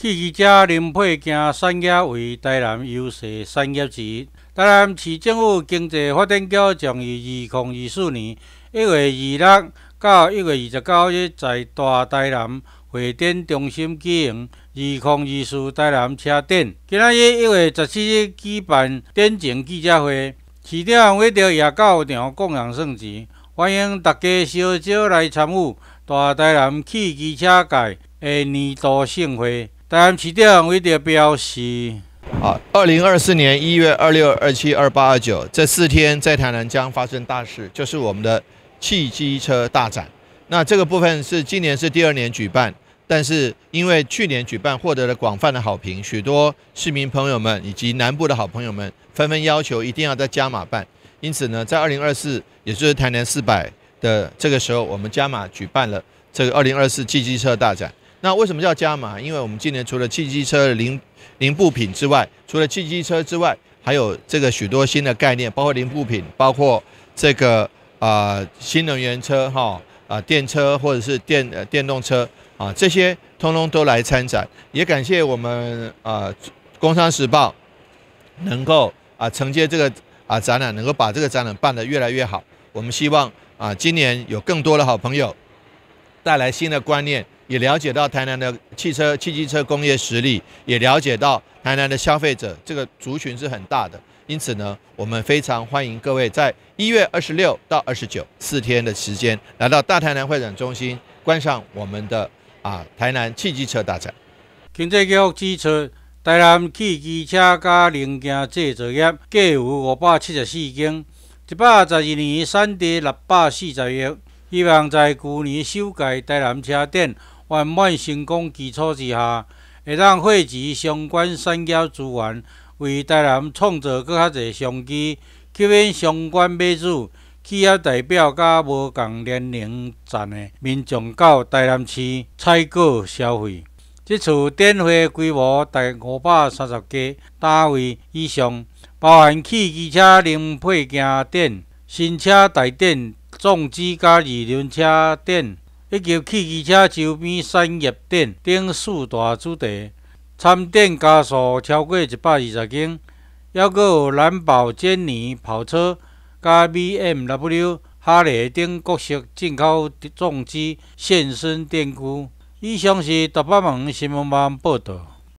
汽机车零配件产业为台南优势产业之一。台南市政府经济发展局将于二零二四年一月二六到一月二十九日在大台南会展中心举行二零二四台南车展。今仔日一月十七日举办电前记者会，市长为着夜钓场共享盛级，欢迎大家相招来参与大台南汽机车界的年度盛会。当然，起点为一个标识。好，二零二四年一月二六、二七、二八、二九这四天，在台南将发生大事，就是我们的汽机车大展。那这个部分是今年是第二年举办，但是因为去年举办获得了广泛的好评，许多市民朋友们以及南部的好朋友们纷纷要求一定要在加码办。因此呢，在二零二四，也就是台南四百的这个时候，我们加码举办了这个二零二四汽机车大展。那为什么叫加码？因为我们今年除了汽机车的零零部品之外，除了汽机车之外，还有这个许多新的概念，包括零部品，包括这个啊新能源车哈啊电车或者是电电动车啊这些通通都来参展。也感谢我们啊工商时报能够啊承接这个啊展览，能够把这个展览办得越来越好。我们希望啊今年有更多的好朋友带来新的观念。也了解到台南的汽车、汽机车工业实力，也了解到台南的消费者这个族群是很大的。因此呢，我们非常欢迎各位在一月二十六到二十九四天的时间，来到大台南会展中心观赏我们的啊台南汽机车大展。经济局指出，台南汽机车加零件制造业计有五百七十四间，一百十二年产值六百四十亿，希望在去年修改台南车展。圆满成功基础之下，会当汇集相关产业资源，为台南创造搁较侪商机，吸引相关买主、企业代表甲无共年龄层的民众到台南市采购消费。这次展会规模达五百三十家单位以上，包含汽机车零配件店、新车台等，重机甲二轮车等。一级汽机车周边产业等等四大主题参展家数超过一百二十间，还各有兰博基尼跑车、加 V M W、哈雷等各色进口重机现身展区。以上是大八门新闻网报道。